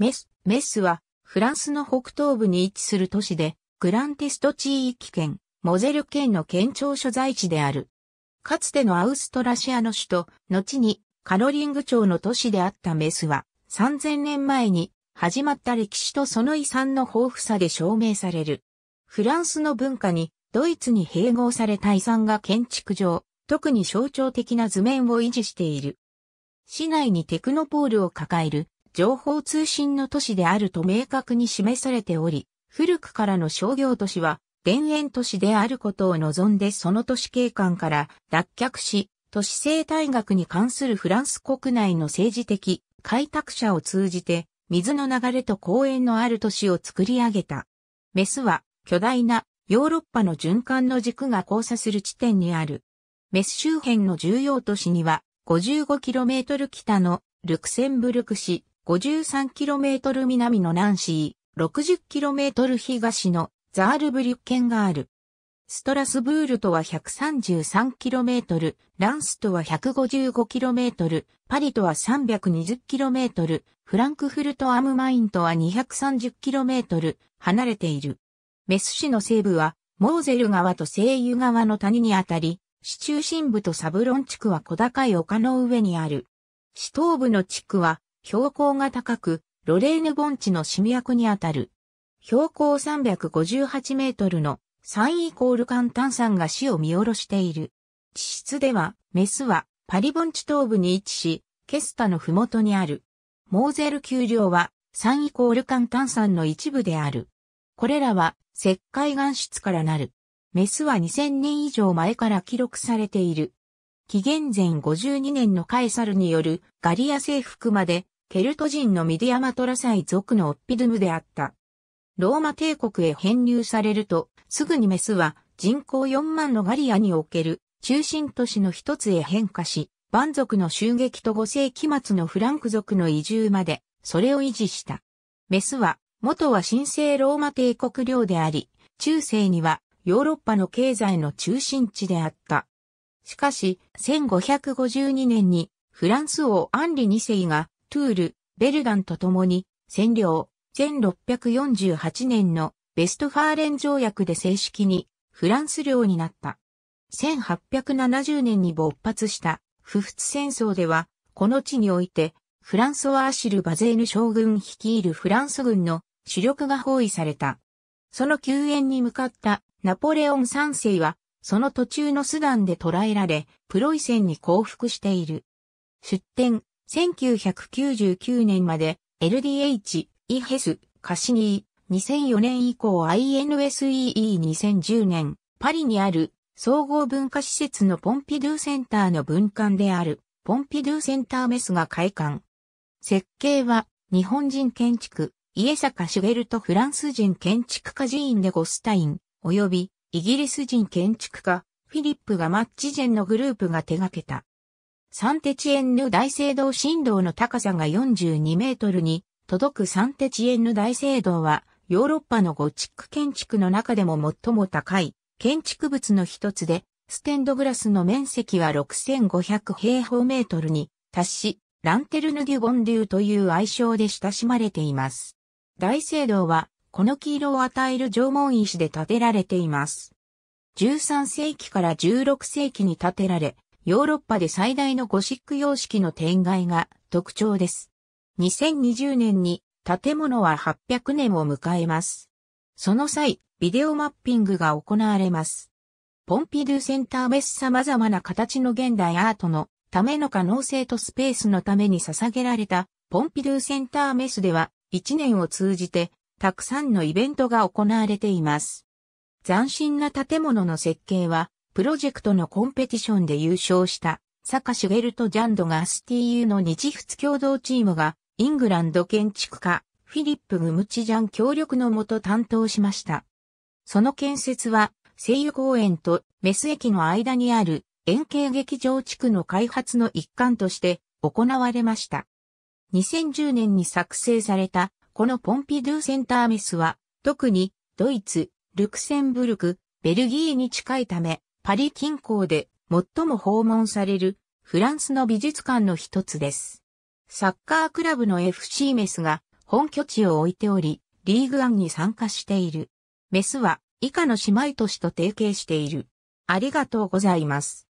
メス、メスは、フランスの北東部に位置する都市で、グランテスト地域圏、モゼル県の県庁所在地である。かつてのアウストラシアの首都、後にカロリング町の都市であったメスは、3000年前に始まった歴史とその遺産の豊富さで証明される。フランスの文化に、ドイツに併合された遺産が建築上、特に象徴的な図面を維持している。市内にテクノポールを抱える情報通信の都市であると明確に示されており、古くからの商業都市は、田園都市であることを望んでその都市景観から脱却し、都市生態学に関するフランス国内の政治的開拓者を通じて、水の流れと公園のある都市を作り上げた。メスは巨大なヨーロッパの循環の軸が交差する地点にある。メス周辺の重要都市には 55km 北のルクセンブルク市、53km 南のナンシー、60km 東のザールブリュッケンがある。ストラスブールとは 133km、ランスとは 155km、パリとは 320km、フランクフルトアムマインとは 230km 離れている。メス市の西部は、モーゼル川と西ー川の谷にあたり、市中心部とサブロン地区は小高い丘の上にある。市東部の地区は標高が高く、ロレーヌ盆地の市脈にあたる。標高358メートルの3イコール寒炭山が死を見下ろしている。地質では、メスはパリ盆地東部に位置し、ケスタの麓にある。モーゼル丘陵は3イコール寒炭山の一部である。これらは石灰岩質からなる。メスは2000年以上前から記録されている。紀元前52年のカエサルによるガリア征服までケルト人のミディアマトラサイ族のオッピドゥムであった。ローマ帝国へ編入されると、すぐにメスは人口4万のガリアにおける中心都市の一つへ変化し、万族の襲撃と5世紀末のフランク族の移住まで、それを維持した。メスは、元は神聖ローマ帝国領であり、中世にはヨーロッパの経済の中心地であった。しかし、1552年にフランス王アンリ2世がトゥール、ベルガンと共に占領、1648年のベストファーレン条約で正式にフランス領になった。1870年に勃発した不仏戦争では、この地において、フランソワーシル・バゼーヌ将軍率いるフランス軍の主力が包囲された。その救援に向かったナポレオン3世は、その途中のスダンで捕らえられ、プロイセンに降伏している。出典、1999年まで LDH、イヘス、カシニー、2004年以降 INSEE2010 年、パリにある総合文化施設のポンピドゥセンターの分館であるポンピドゥセンターメスが開館。設計は日本人建築、家坂ルとフランス人建築家ジーン・でゴスタイン、及びイギリス人建築家、フィリップがマッチジェンのグループが手掛けた。サンテチエンヌ大聖堂振動の高さが42メートルに届くサンテチエンヌ大聖堂はヨーロッパのゴチック建築の中でも最も高い建築物の一つでステンドグラスの面積は6500平方メートルに達しランテルヌ・デュ・ボン・デューという愛称で親しまれています。大聖堂はこの黄色を与える縄文石で建てられています。13世紀から16世紀に建てられ、ヨーロッパで最大のゴシック様式の展開が特徴です。2020年に建物は800年を迎えます。その際、ビデオマッピングが行われます。ポンピドゥセンターベス様々な形の現代アートのための可能性とスペースのために捧げられたポンピドゥセンターメスでは1年を通じてたくさんのイベントが行われています。斬新な建物の設計はプロジェクトのコンペティションで優勝したサカ・シュゲルト・ジャンドが STU の日仏共同チームがイングランド建築家フィリップ・グムチジャン協力のもと担当しました。その建設は西油公園とメス駅の間にある円形劇場地区の開発の一環として行われました。2010年に作成されたこのポンピドゥセンターメスは特にドイツ、ルクセンブルク、ベルギーに近いためパリ近郊で最も訪問されるフランスの美術館の一つです。サッカークラブの FC メスが本拠地を置いており、リーグ1ンに参加している。メスは以下の姉妹都市と提携している。ありがとうございます。